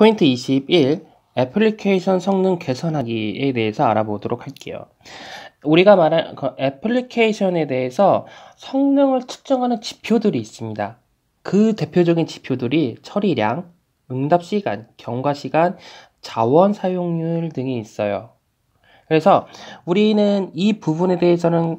포인트 21 애플리케이션 성능 개선하기에 대해서 알아보도록 할게요. 우리가 말한 그 애플리케이션에 대해서 성능을 측정하는 지표들이 있습니다. 그 대표적인 지표들이 처리량, 응답 시간, 경과 시간, 자원 사용률 등이 있어요. 그래서 우리는 이 부분에 대해서는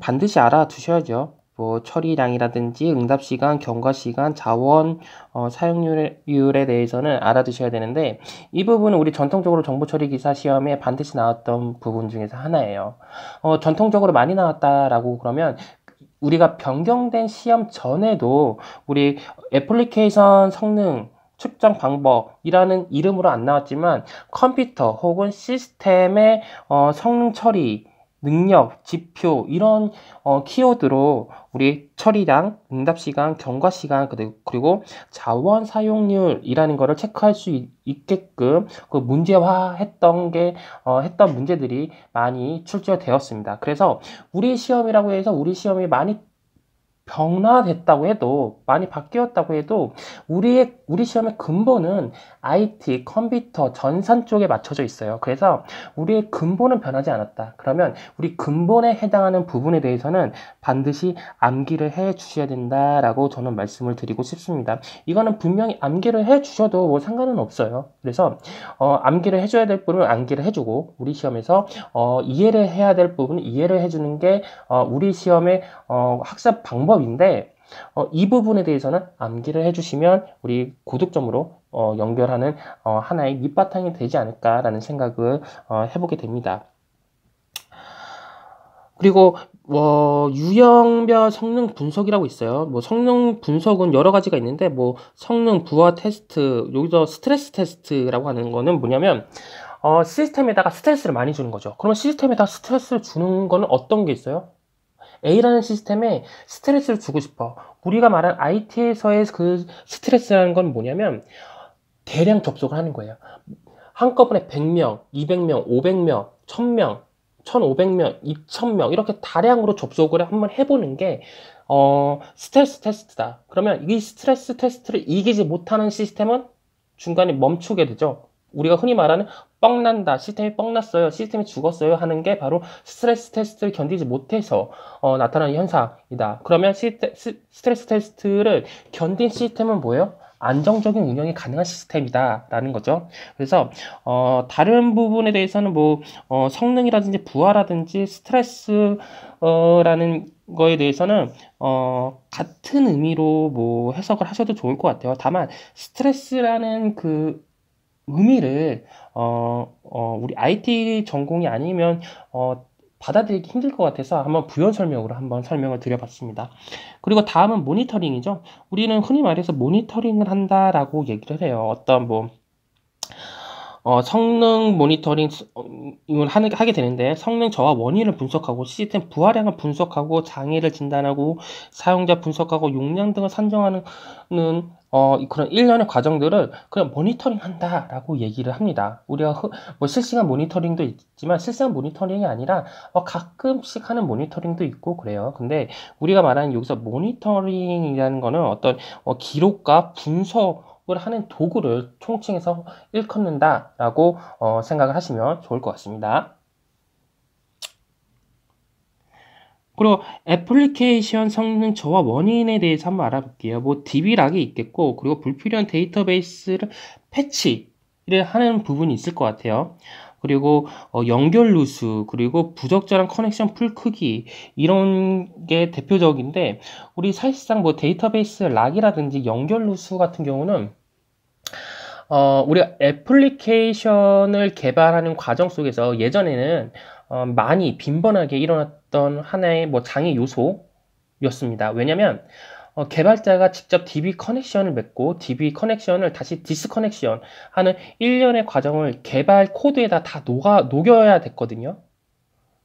반드시 알아두셔야죠. 뭐 처리량이라든지 응답 시간, 경과 시간, 자원 어, 사용률에 대해서는 알아두셔야 되는데 이 부분은 우리 전통적으로 정보 처리 기사 시험에 반드시 나왔던 부분 중에서 하나예요. 어, 전통적으로 많이 나왔다라고 그러면 우리가 변경된 시험 전에도 우리 애플리케이션 성능 측정 방법이라는 이름으로 안 나왔지만 컴퓨터 혹은 시스템의 어, 성능 처리 능력, 지표 이런 어, 키워드로 우리 처리량, 응답 시간, 경과 시간 그리고 자원 사용률이라는 것을 체크할 수 있, 게끔그 문제화했던 게 어, 했던 문제들이 많이 출제되었습니다. 그래서 우리 시험이라고 해서 우리 시험이 많이 변화됐다고 해도 많이 바뀌었다고 해도 우리의 우리 시험의 근본은 IT 컴퓨터 전산 쪽에 맞춰져 있어요. 그래서 우리의 근본은 변하지 않았다. 그러면 우리 근본에 해당하는 부분에 대해서는 반드시 암기를 해 주셔야 된다라고 저는 말씀을 드리고 싶습니다. 이거는 분명히 암기를 해 주셔도 뭐 상관은 없어요. 그래서 어, 암기를 해줘야 될 부분은 암기를 해주고 우리 시험에서 어, 이해를 해야 될 부분은 이해를 해주는 게 어, 우리 시험의 어, 학습 방법 방법인데 어, 이 부분에 대해서는 암기를 해주시면 우리 고득점으로 어, 연결하는 어, 하나의 밑바탕이 되지 않을까라는 생각을 어, 해보게 됩니다. 그리고 뭐 유형별 성능 분석이라고 있어요. 뭐 성능 분석은 여러 가지가 있는데 뭐 성능 부하 테스트 여기서 스트레스 테스트라고 하는 거는 뭐냐면 어, 시스템에다가 스트레스를 많이 주는 거죠. 그러면 시스템에다 스트레스를 주는 거는 어떤 게 있어요? A라는 시스템에 스트레스를 주고 싶어. 우리가 말한 IT에서의 그 스트레스라는 건 뭐냐면 대량 접속을 하는 거예요. 한꺼번에 100명, 200명, 500명, 1000명, 1500명, 2000명 이렇게 다량으로 접속을 한번 해보는 게 어, 스트레스 테스트다. 그러면 이 스트레스 테스트를 이기지 못하는 시스템은 중간에 멈추게 되죠. 우리가 흔히 말하는 뻥난다 시스템이 뻥났어요 시스템이 죽었어요 하는 게 바로 스트레스 테스트를 견디지 못해서 어, 나타나는 현상이다 그러면 시스테, 스, 스트레스 테스트를 견딘 시스템은 뭐예요? 안정적인 운영이 가능한 시스템이다 라는 거죠 그래서 어, 다른 부분에 대해서는 뭐 어, 성능이라든지 부하라든지 스트레스 어, 라는 거에 대해서는 어, 같은 의미로 뭐 해석을 하셔도 좋을 것 같아요 다만 스트레스라는 그 의미를 어, 어, 우리 IT 전공이 아니면 어, 받아들이기 힘들 것 같아서 한번 부연 설명으로 한번 설명을 드려봤습니다. 그리고 다음은 모니터링이죠. 우리는 흔히 말해서 모니터링을 한다라고 얘기를 해요. 어떤 뭐 어, 성능 모니터링을 어, 하는, 하게 되는데 성능 저하 원인을 분석하고 시스템 부하량을 분석하고 장애를 진단하고 사용자 분석하고 용량 등을 산정하는 어, 그런 일련의 과정들을 그냥 모니터링 한다라고 얘기를 합니다. 우리가 흐, 뭐 실시간 모니터링도 있지만 실시간 모니터링이 아니라 어, 가끔씩 하는 모니터링도 있고 그래요. 근데 우리가 말하는 여기서 모니터링이라는 거는 어떤 어, 기록과 분석 하는 도구를 총칭해서 일컫는다라고 어, 생각을 하시면 좋을 것 같습니다. 그리고 애플리케이션 성능 저하 원인에 대해서 한번 알아볼게요. 뭐 DB락이 있겠고 그리고 불필요한 데이터베이스를 패치를 하는 부분이 있을 것 같아요. 그리고 어, 연결 루수 그리고 부적절한 커넥션 풀 크기 이런 게 대표적인데 우리 사실상 뭐 데이터베이스 락이라든지 연결 루수 같은 경우는 어, 우리가 애플리케이션을 개발하는 과정 속에서 예전에는 어, 많이 빈번하게 일어났던 하나의 뭐 장애 요소였습니다. 왜냐면 어, 개발자가 직접 DB 커넥션을 맺고 DB 커넥션을 다시 디스커넥션 하는 일련의 과정을 개발 코드에다 다 녹아, 녹여야 됐거든요.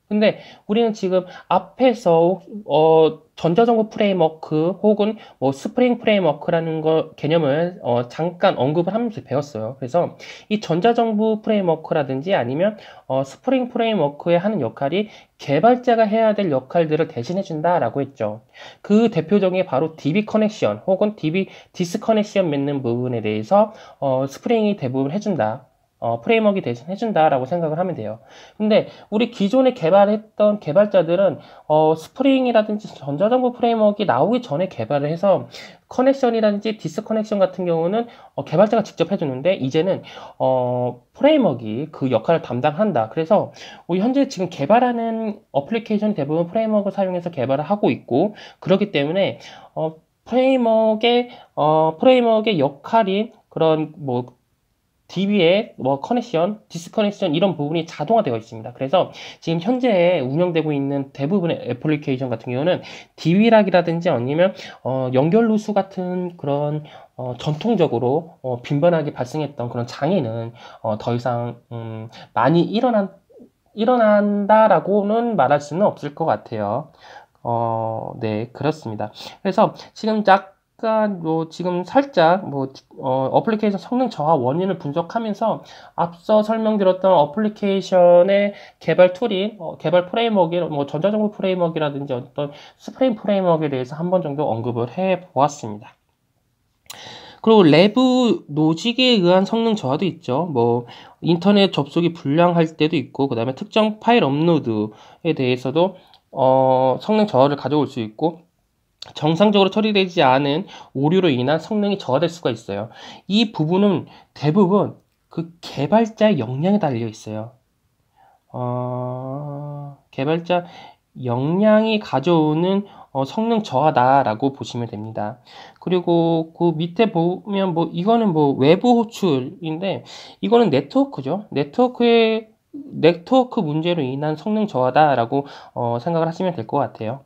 근데 우리는 지금 앞에서 어, 전자정보 프레임워크 혹은 뭐 스프링 프레임워크라는 거 개념을 어, 잠깐 언급을 하면서 배웠어요. 그래서 이 전자정보 프레임워크라든지 아니면 어, 스프링 프레임워크에 하는 역할이 개발자가 해야 될 역할들을 대신해준다라고 했죠. 그 대표적인 게 바로 DB 커넥션 혹은 DB 디스 커넥션 맺는 부분에 대해서 어 스프링이 대부분 해준다. 어, 프레임워크 대신 해준다라고 생각을 하면 돼요. 근데 우리 기존에 개발했던 개발자들은 어, 스프링이라든지 전자정보 프레임워크 나오기 전에 개발을 해서 커넥션이라든지 디스 커넥션 같은 경우는 어, 개발자가 직접 해주는데 이제는 어, 프레임워크그 역할을 담당한다. 그래서 우리 현재 지금 개발하는 어플리케이션 대부분 프레임워크 사용해서 개발을 하고 있고 그렇기 때문에 어, 프레임워크의 어, 프레임워크의 역할인 그런 뭐 DB의 뭐 커넥션, 디스커넥션 이런 부분이 자동화되어 있습니다. 그래서 지금 현재 운영되고 있는 대부분의 애플리케이션 같은 경우는 DB락이라든지 아니면 어, 연결 루수 같은 그런 어, 전통적으로 어, 빈번하게 발생했던 그런 장애는 어, 더 이상 음, 많이 일어난 일어난다라고는 말할 수는 없을 것 같아요. 어, 네, 그렇습니다. 그래서 지금 약 그러니까 뭐 지금 살짝 뭐 어, 플리케이션 성능 저하 원인을 분석하면서 앞서 설명드렸던 어플리케이션의 개발 툴인 어, 개발 프레임워크, 뭐 전자정보 프레임워크라든지 어떤 스프링 프레임워크에 대해서 한 번 정도 언급을 해 보았습니다. 그리고 레브 노직에 의한 성능 저하도 있죠. 뭐 인터넷 접속이 불량할 때도 있고 그다음에 특정 파일 업로드에 대해서도 어, 성능 저하를 가져올 수 있고 정상적으로 처리되지 않은 오류로 인한 성능이 저하될 수가 있어요. 이 부분은 대부분 그 개발자의 역량에 달려 있어요. 어... 개발자 역량이 가져오는 어, 성능 저하다라고 보시면 됩니다. 그리고 그 밑에 보면 뭐 이거는 뭐 외부 호출인데 이거는 네트워크죠. 네트워크의 네트워크 문제로 인한 성능 저하다라고 어, 생각을 하시면 될 것 같아요.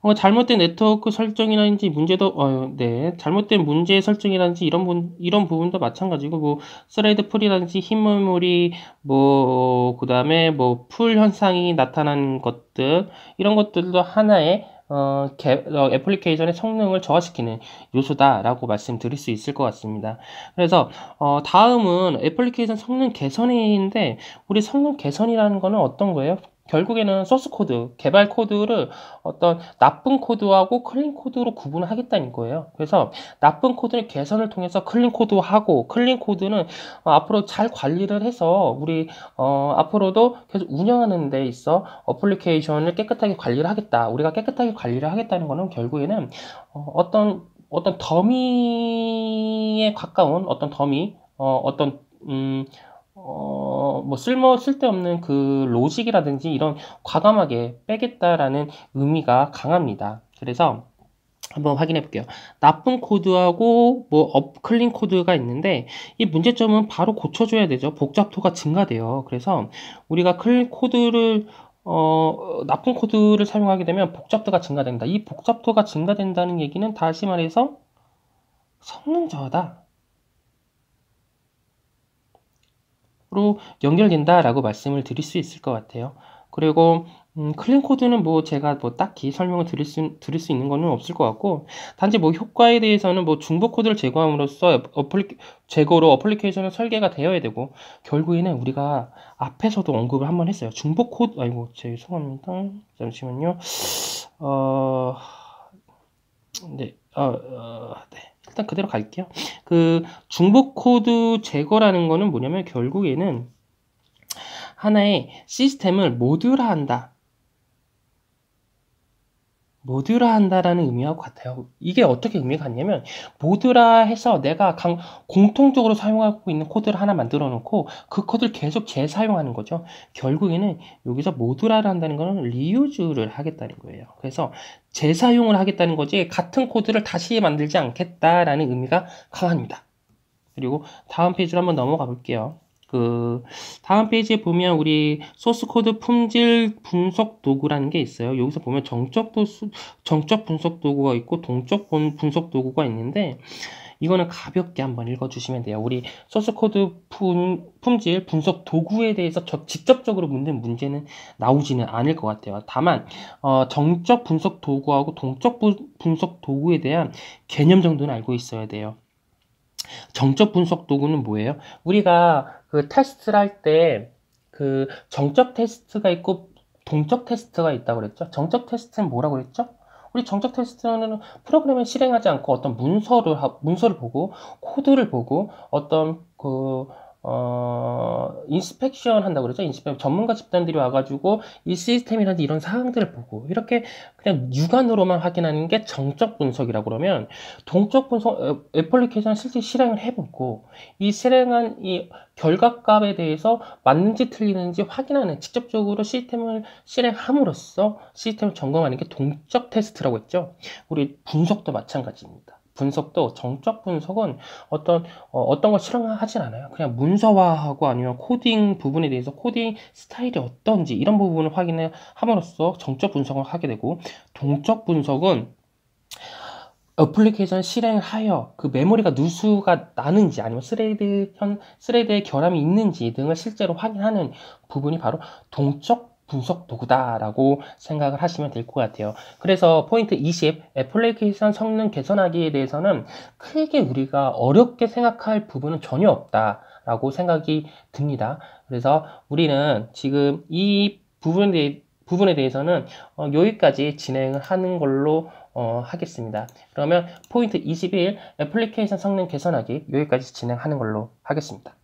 어, 잘못된 네트워크 설정이라든지 문제도 어, 네 잘못된 문제 설정이라든지 이런 분 이런 부분도 마찬가지고 뭐 스레드 풀이라든지 흰 메모리 뭐 그다음에 뭐 풀 현상이 나타난 것들 이런 것들도 하나의 어, 개, 어, 애플리케이션의 성능을 저하시키는 요소다라고 말씀드릴 수 있을 것 같습니다. 그래서 어, 다음은 애플리케이션 성능 개선인데 우리 성능 개선이라는 거는 어떤 거예요? 결국에는 소스 코드, 개발 코드를 어떤 나쁜 코드하고 클린 코드로 구분 하겠다는 거예요. 그래서 나쁜 코드는 개선을 통해서 클린 코드하고 클린 코드는 어, 앞으로 잘 관리를 해서 우리 어, 앞으로도 계속 운영하는 데 있어 어플리케이션을 깨끗하게 관리를 하겠다. 우리가 깨끗하게 관리를 하겠다는 거는 결국에는 어, 어떤 어떤 더미에 가까운 어떤 더미 어, 어떤 음, 어, 뭐 쓸모 쓸데없는 그 로직이라든지 이런 과감하게 빼겠다라는 의미가 강합니다. 그래서 한번 확인해 볼게요. 나쁜 코드하고 뭐 업클린 코드가 있는데 이 문제점은 바로 고쳐줘야 되죠. 복잡도가 증가돼요. 그래서 우리가 클린 코드를 어, 나쁜 코드를 사용하게 되면 복잡도가 증가된다. 이 복잡도가 증가된다는 얘기는 다시 말해서 성능 저하다. 로 연결된다라고 말씀을 드릴 수 있을 것 같아요. 그리고 음, 클린 코드는 뭐 제가 뭐 딱히 설명을 드릴 수, 드릴 수 있는 거는 없을 것 같고 단지 뭐 효과에 대해서는 뭐 중복 코드를 제거함으로써 어플리 제거로 어플리케이션을 설계가 되어야 되고 결국에는 우리가 앞에서도 언급을 한번 했어요. 중복 코드 아이고 죄송합니다. 잠시만요. 어 네. 어, 어 네. 일단 그대로 갈게요. 그 중복 코드 제거라는 거는 뭐냐면 결국에는 하나의 시스템을 모듈화한다. 모드라 한다라는 의미와 같아요. 이게 어떻게 의미가 같냐면 모드라 해서 내가 강, 공통적으로 사용하고 있는 코드를 하나 만들어 놓고 그 코드를 계속 재사용하는 거죠. 결국에는 여기서 모드라를 한다는 거는 리유즈를 하겠다는 거예요. 그래서 재사용을 하겠다는 거지 같은 코드를 다시 만들지 않겠다라는 의미가 강합니다. 그리고 다음 페이지로 한번 넘어가 볼게요. 그 다음 페이지에 보면 우리 소스 코드 품질 분석 도구라는 게 있어요. 여기서 보면 정적 도 정적 분석 도구가 있고 동적 분석 도구가 있는데 이거는 가볍게 한번 읽어주시면 돼요. 우리 소스 코드 품, 품질 분석 도구에 대해서 저, 직접적으로 묻는 문제는 나오지는 않을 것 같아요. 다만 어, 정적 분석 도구하고 동적 부, 분석 도구에 대한 개념 정도는 알고 있어야 돼요. 정적 분석 도구는 뭐예요? 우리가 그 테스트를 할 때 그 정적 테스트가 있고 동적 테스트가 있다고 그랬죠. 정적 테스트는 뭐라고 그랬죠? 우리 정적 테스트는 프로그램을 실행하지 않고 어떤 문서를 하, 문서를 보고 코드를 보고 어떤 그 어, 인스펙션 한다고 그러죠. 인스펙 전문가 집단들이 와가지고 이 시스템이라든지 이런 사항들을 보고 이렇게 그냥 육안으로만 확인하는 게 정적 분석이라고 그러면 동적 분석 어, 애플리케이션 을 실제 실행을 해보고 이 실행한 이 결과값에 대해서 맞는지 틀리는지 확인하는 직접적으로 시스템을 실행함으로써 시스템을 점검하는 게 동적 테스트라고 했죠. 우리 분석도 마찬가지입니다. 분석도 정적 분석은 어떤 어, 어떤 걸 실험하진 않아요. 그냥 문서화하고 아니면 코딩 부분에 대해서 코딩 스타일이 어떤지 이런 부분을 확인을 함으로써 정적 분석을 하게 되고 동적 분석은 어플리케이션 실행하여 그 메모리가 누수가 나는지 아니면 스레드 현 스레드의 결함이 있는지 등을 실제로 확인하는 부분이 바로 동적 분석 도구다라고 생각을 하시면 될 것 같아요. 그래서 포인트 20 애플리케이션 성능 개선하기에 대해서는 크게 우리가 어렵게 생각할 부분은 전혀 없다라고 생각이 듭니다. 그래서 우리는 지금 이 부분에, 부분에 대해서는 어, 여기까지 진행을 하는 걸로 어, 하겠습니다. 그러면 포인트 21 애플리케이션 성능 개선하기 여기까지 진행하는 걸로 하겠습니다.